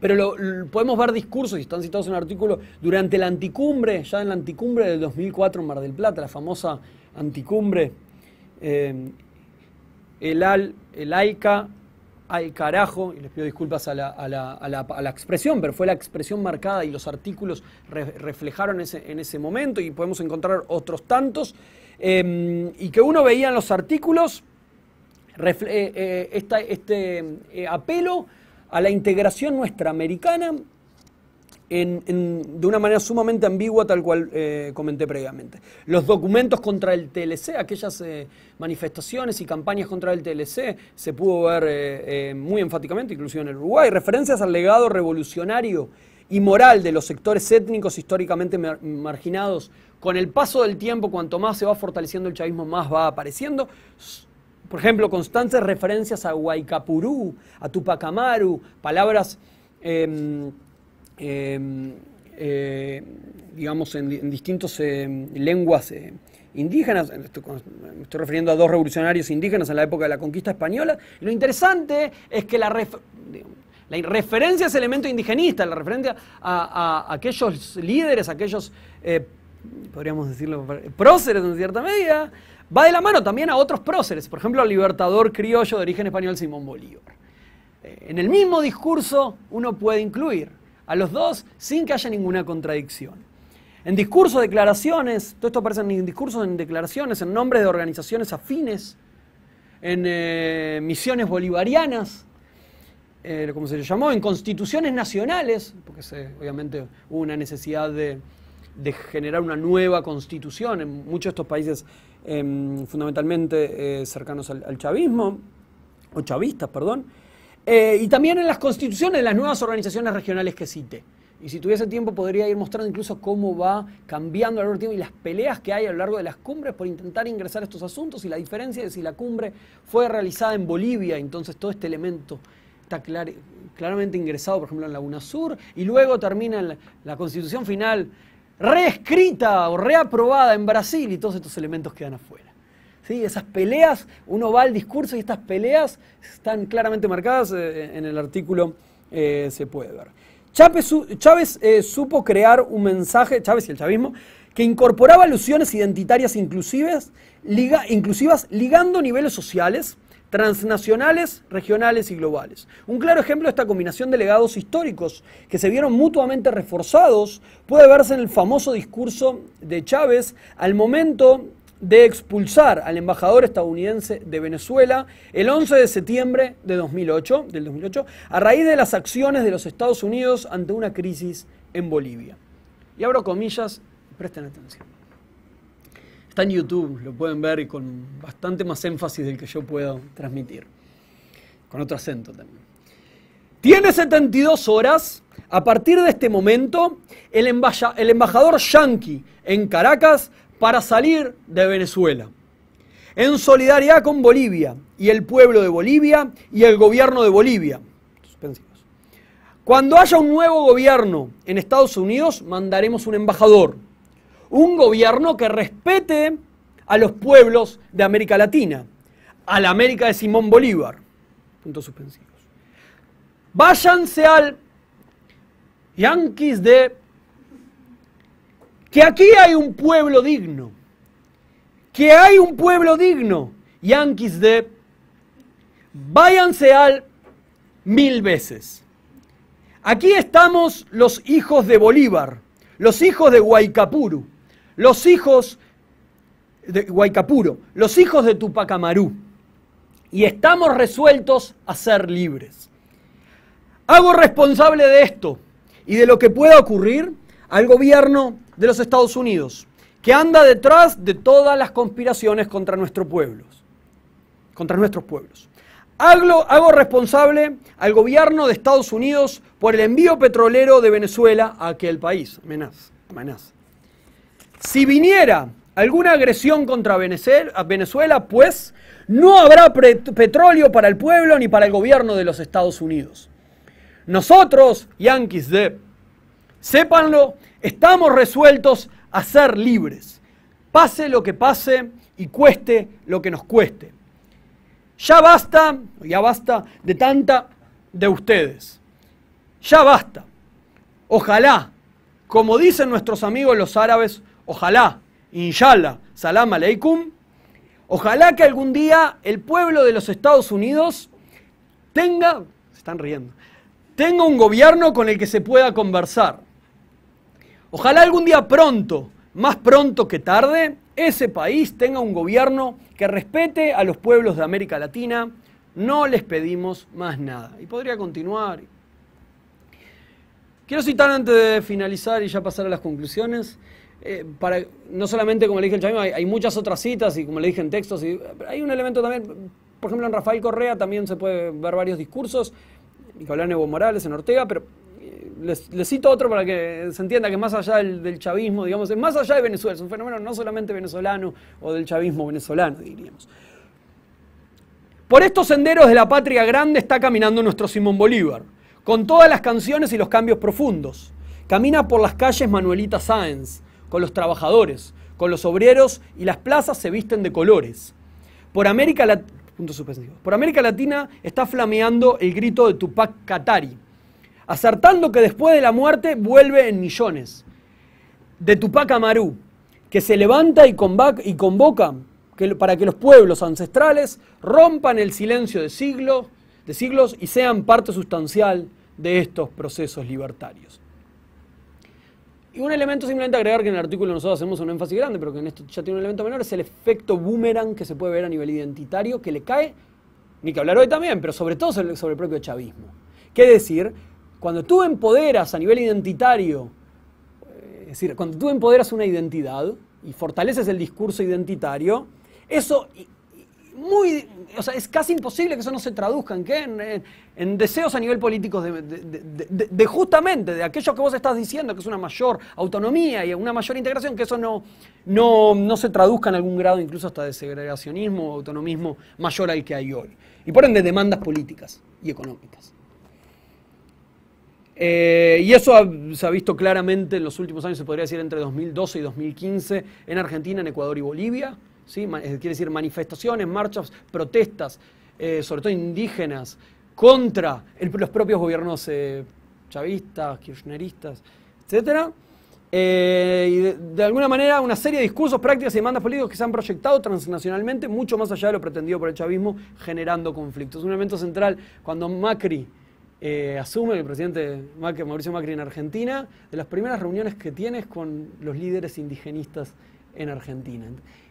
Pero podemos ver discursos, y están citados en un artículo, durante la anticumbre, ya en la anticumbre del 2004 en Mar del Plata, la famosa anticumbre, eh, el, al, el AICA al carajo, y les pido disculpas a la, expresión, pero fue la expresión marcada y los artículos reflejaron en ese momento y podemos encontrar otros tantos, em, y que uno veía en los artículos eh, eh, este eh, apelo a la integración nuestra americana de una manera sumamente ambigua, tal cual eh, comenté previamente. Los documentos contra el TLC, aquellas eh, manifestaciones y campañas contra el TLC, se pudo ver eh, muy enfáticamente, inclusive en el Uruguay, referencias al legado revolucionario y moral de los sectores étnicos históricamente marginados. Con el paso del tiempo, cuanto más se va fortaleciendo el chavismo, más va apareciendo. Por ejemplo, constantes referencias a Huaycapurú, a Tupacamaru Amaru, palabras... Em, Em, eh, digamos, en, distintos distintas em, lenguas eh, indígenas, me estoy refiriendo a dos revolucionarios indígenas en la época de la conquista española, lo interesante es que la, referencia la referencia es elemento indigenista, la referencia a, aquellos líderes, aquellos, eh, podríamos decirlo, próceres en cierta medida, va de la mano también a otros próceres, por ejemplo, al libertador criollo de origen español Simón Bolívar. en el mismo discurso uno puede incluir a los dos sin que haya ninguna contradicción. En discursos, declaraciones, todo esto aparece en discursos, en declaraciones, en nombres de organizaciones afines, en eh, misiones bolivarianas, eh, como se le llamó, en constituciones nacionales, porque obviamente hubo una necesidad de, generar una nueva constitución en muchos de estos países em, fundamentalmente eh, cercanos al, chavismo, o chavistas, perdón. Eh, y también en las constituciones de las nuevas organizaciones regionales que cite. Y si tuviese tiempo podría ir mostrando incluso cómo va cambiando a lo y las peleas que hay a lo largo de las cumbres por intentar ingresar estos asuntos y la diferencia de si la cumbre fue realizada en Bolivia, entonces todo este elemento está claramente ingresado, por ejemplo, en la UNASUR, y luego termina la constitución final reescrita o reaprobada en Brasil y todos estos elementos quedan afuera. Esas peleas, uno va al discurso y estas peleas están claramente marcadas eh, eh, en el artículo, eh, se puede ver. Chávez, supo crear un mensaje, Chávez y el chavismo, que incorporaba alusiones identitarias liga, inclusivas ligando niveles sociales, transnacionales, regionales y globales. Un claro ejemplo de esta combinación de legados históricos que se vieron mutuamente reforzados puede verse en el famoso discurso de Chávez al momento de expulsar al embajador estadounidense de Venezuela el 11 de septiembre de 2008, del 2008, a raíz de las acciones de los Estados Unidos ante una crisis en Bolivia. Y abro comillas, presten atención. Está en YouTube, lo pueden ver y con bastante más énfasis del que yo puedo transmitir, con otro acento también. Tiene 72 horas. A partir de este momento, el, el embajador yanqui en Caracas para salir de Venezuela, en solidaridad con Bolivia y el pueblo de Bolivia y el gobierno de Bolivia. Cuando haya un nuevo gobierno en Estados Unidos, mandaremos un embajador, un gobierno que respete a los pueblos de América Latina, a la América de Simón Bolívar. Váyanse al Yankees de que aquí hay un pueblo digno, que hay un pueblo digno. Yankees de, váyanse al mil veces. Aquí estamos los hijos de Bolívar, los hijos de Guaycapuru, los hijos de Guaycapuro, los hijos de Tupac y estamos resueltos a ser libres. Hago responsable de esto y de lo que pueda ocurrir al gobierno de los Estados Unidos, que anda detrás de todas las conspiraciones contra nuestros pueblos. Contra nuestros pueblos. Hago, responsable al gobierno de Estados Unidos por el envío petrolero de Venezuela a aquel país. Amenaza, amenaza. Si viniera alguna agresión contra Venezuela, pues no habrá petróleo para el pueblo ni para el gobierno de los Estados Unidos. Nosotros, Yankees de, sépanlo, Estamos resueltos a ser libres, pase lo que pase y cueste lo que nos cueste. Ya basta, ya basta de tanta de ustedes. Ya basta. Ojalá, como dicen nuestros amigos los árabes, ojalá, inshallah, salam aleikum, ojalá que algún día el pueblo de los Estados Unidos tenga, se están riendo, tenga un gobierno con el que se pueda conversar Ojalá algún día pronto, más pronto que tarde, ese país tenga un gobierno que respete a los pueblos de América Latina. No les pedimos más nada. Y podría continuar. Quiero citar antes de finalizar y ya pasar a las conclusiones. Eh, para, no solamente, como le dije el chavismo, hay, muchas otras citas y como le dije en textos, y, hay un elemento también, por ejemplo, en Rafael Correa también se puede ver varios discursos, Nicolás Evo Morales en Ortega, pero les, cito otro para que se entienda que más allá del, chavismo, digamos, es más allá de Venezuela, es un fenómeno no solamente venezolano o del chavismo venezolano, diríamos. Por estos senderos de la patria grande está caminando nuestro Simón Bolívar, con todas las canciones y los cambios profundos. Camina por las calles Manuelita Sáenz, con los trabajadores, con los obreros y las plazas se visten de colores. Por América, Por América Latina está flameando el grito de Tupac Katari acertando que después de la muerte vuelve en millones. De Tupac Amaru, que se levanta y, convoca para que los pueblos ancestrales rompan el silencio de siglos, de siglos y sean parte sustancial de estos procesos libertarios. Y un elemento simplemente agregar que en el artículo nosotros hacemos un énfasis grande, pero que en esto ya tiene un elemento menor, es el efecto boomerang que se puede ver a nivel identitario, que le cae, ni que hablar hoy también, pero sobre todo sobre, el propio chavismo. ¿Qué decir? Cuando tú empoderas a nivel identitario, eh, es decir, cuando tú empoderas una identidad y fortaleces el discurso identitario, eso es casi imposible que eso no se traduzca en, deseos a nivel político de, justamente de aquello que vos estás diciendo, que es una mayor autonomía y una mayor integración, que eso no, no se traduzca en algún grado incluso hasta de segregacionismo o autonomismo mayor al que hay hoy. Y por ende demandas políticas y económicas. Eh, y eso se ha visto claramente en los últimos años, se podría decir entre 2012 y 2015, en Argentina, en Ecuador y Bolivia. Eh, quiere decir manifestaciones, marchas, protestas, eh, sobre todo indígenas, contra los propios gobiernos chavistas, kirchneristas, etc. y de, alguna manera una serie de discursos, prácticas y demandas políticas que se han proyectado transnacionalmente mucho más allá de lo pretendido por el chavismo, generando conflictos. Un elemento central, cuando Macri eh, asume el presidente Mauricio Macri en Argentina, de las primeras reuniones que tiene con los líderes indigenistas en Argentina.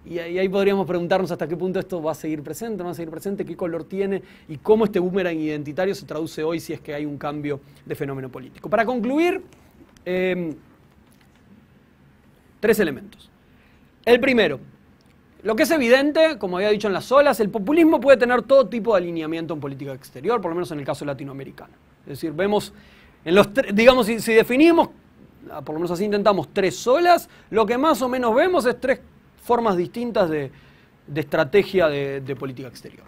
Y, ahí podríamos preguntarnos hasta qué punto esto va a seguir presente, no va a seguir presente, qué color tiene y cómo este boomerang identitario se traduce hoy si es que hay un cambio de fenómeno político. Para concluir, eh, tres elementos. El primero, lo que es evidente, como había dicho en las olas, el populismo puede tener todo tipo de alineamiento en política exterior, por lo menos en el caso latinoamericano. Es decir, vemos, digamos, si, definimos, ah, por lo menos así intentamos, tres olas, lo que más o menos vemos es tres formas distintas de, estrategia de, política exterior.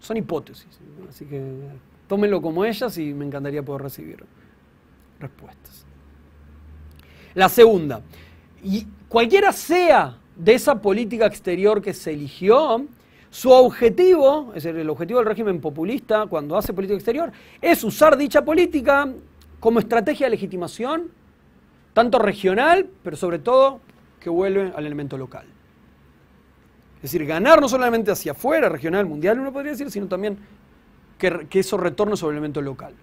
Son hipótesis, así que tómenlo como ellas y me encantaría poder recibir respuestas. La segunda, y cualquiera sea de esa política exterior que se eligió, su objetivo, es decir, el objetivo del régimen populista cuando hace política exterior, es usar dicha política como estrategia de legitimación, tanto regional, pero sobre todo que vuelve al elemento local. Es decir, ganar no solamente hacia afuera, regional, mundial, uno podría decir, sino también que, que eso retorne sobre el elemento local.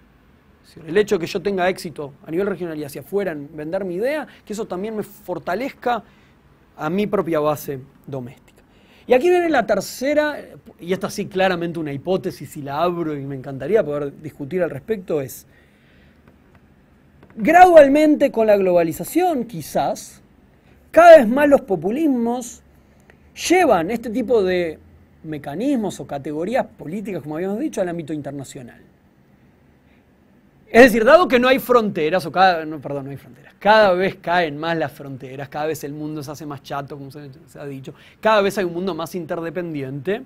El hecho de que yo tenga éxito a nivel regional y hacia afuera en vender mi idea, que eso también me fortalezca a mi propia base doméstica. Y aquí viene la tercera, y esta sí claramente una hipótesis y la abro y me encantaría poder discutir al respecto, es gradualmente con la globalización quizás, cada vez más los populismos llevan este tipo de mecanismos o categorías políticas, como habíamos dicho, al ámbito internacional. Es decir, dado que no hay fronteras, o cada, perdón, no hay fronteras, cada vez caen más las fronteras, cada vez el mundo se hace más chato, como se, ha dicho, cada vez hay un mundo más interdependiente,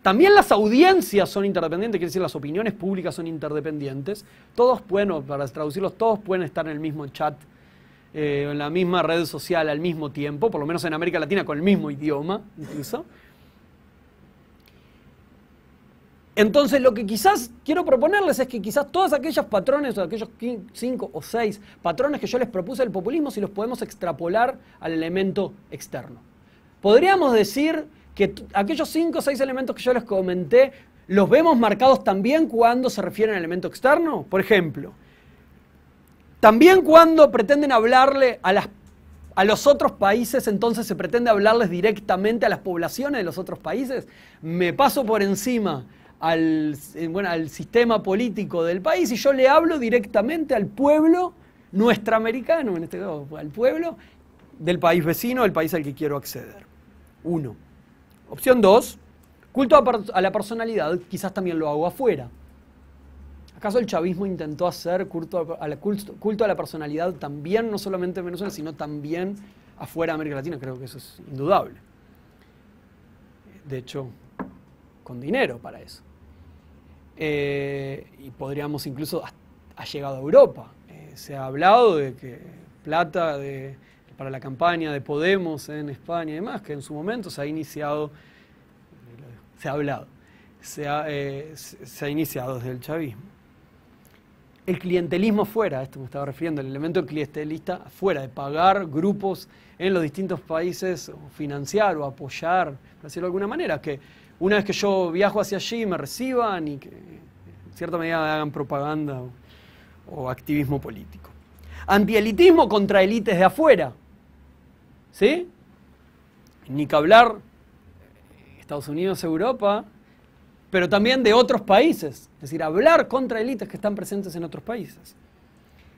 también las audiencias son interdependientes, quiere decir las opiniones públicas son interdependientes. Todos pueden, para traducirlos, todos pueden estar en el mismo chat, eh, en la misma red social al mismo tiempo, por lo menos en América Latina con el mismo idioma incluso. Entonces lo que quizás quiero proponerles es que quizás todos aquellas patrones o aquellos cinco o seis patrones que yo les propuse del populismo, si los podemos extrapolar al elemento externo. Podríamos decir que aquellos cinco o seis elementos que yo les comenté, los vemos marcados también cuando se refieren al elemento externo. Por ejemplo, también cuando pretenden hablarle a a los otros países, entonces se pretende hablarles directamente a las poblaciones de los otros países. Me paso por encima al, al sistema político del país y yo le hablo directamente al pueblo americano en este caso, al pueblo del país vecino, el país al que quiero acceder. Uno. Opción dos, culto a, la personalidad, quizás también lo hago afuera. ¿Acaso el chavismo intentó hacer culto a, la, culto a la personalidad también, no solamente en Venezuela, sino también afuera de América Latina? Creo que eso es indudable. De hecho, con dinero para eso. Eh, y podríamos incluso ha llegado a Europa. Eh, se ha hablado de que plata para la campaña de Podemos en España y demás, que en su momento se ha iniciado, se ha hablado, se ha, eh, iniciado desde el chavismo. El clientelismo fuera esto me estaba refiriendo, el elemento clientelista fuera de pagar grupos en los distintos países, o financiar o apoyar, por decirlo de alguna manera, que una vez que yo viajo hacia allí me reciban y que en cierta medida hagan propaganda o, activismo político. Antielitismo contra élites de afuera. ¿Sí? Ni que hablar eh, Estados Unidos, Europa, pero también de otros países. Es decir, hablar contra élites que están presentes en otros países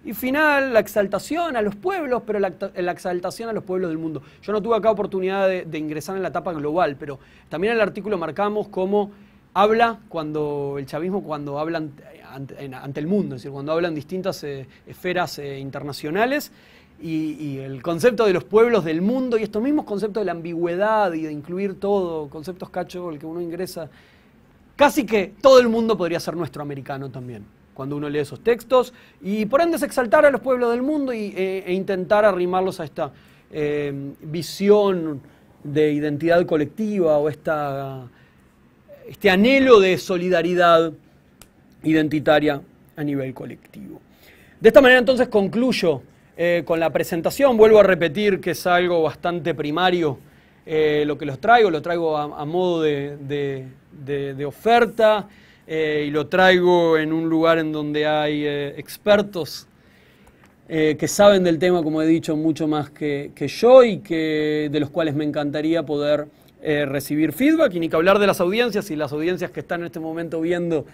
y final, la exaltación a los pueblos, pero la, exaltación a los pueblos del mundo. Yo no tuve acá oportunidad de, ingresar en la etapa global, pero también en el artículo marcamos cómo habla cuando el chavismo, cuando hablan ante, el mundo, es decir, cuando hablan distintas eh, esferas eh, internacionales. Y, y, el concepto de los pueblos del mundo y estos mismos conceptos de la ambigüedad y de incluir todo, conceptos cacho, el que uno ingresa, casi que todo el mundo podría ser nuestro americano también cuando uno lee esos textos y por ende es exaltar a los pueblos del mundo eh, e intentar arrimarlos a esta eh, visión de identidad colectiva o este anhelo de solidaridad identitaria a nivel colectivo. De esta manera entonces concluyo eh, con la presentación, vuelvo a repetir que es algo bastante primario lo que los traigo, lo traigo a, modo de oferta. Eh, y lo traigo en un lugar en donde hay eh, expertos eh, que saben del tema, como he dicho, mucho más que, yo y que, de los cuales me encantaría poder recibir feedback y ni que hablar de las audiencias y las audiencias que están en este momento viendo.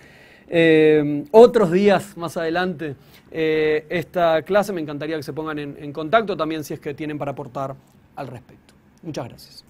otros días más adelante esta clase. Me encantaría que se pongan en contacto también si es que tienen para aportar al respecto. Muchas gracias.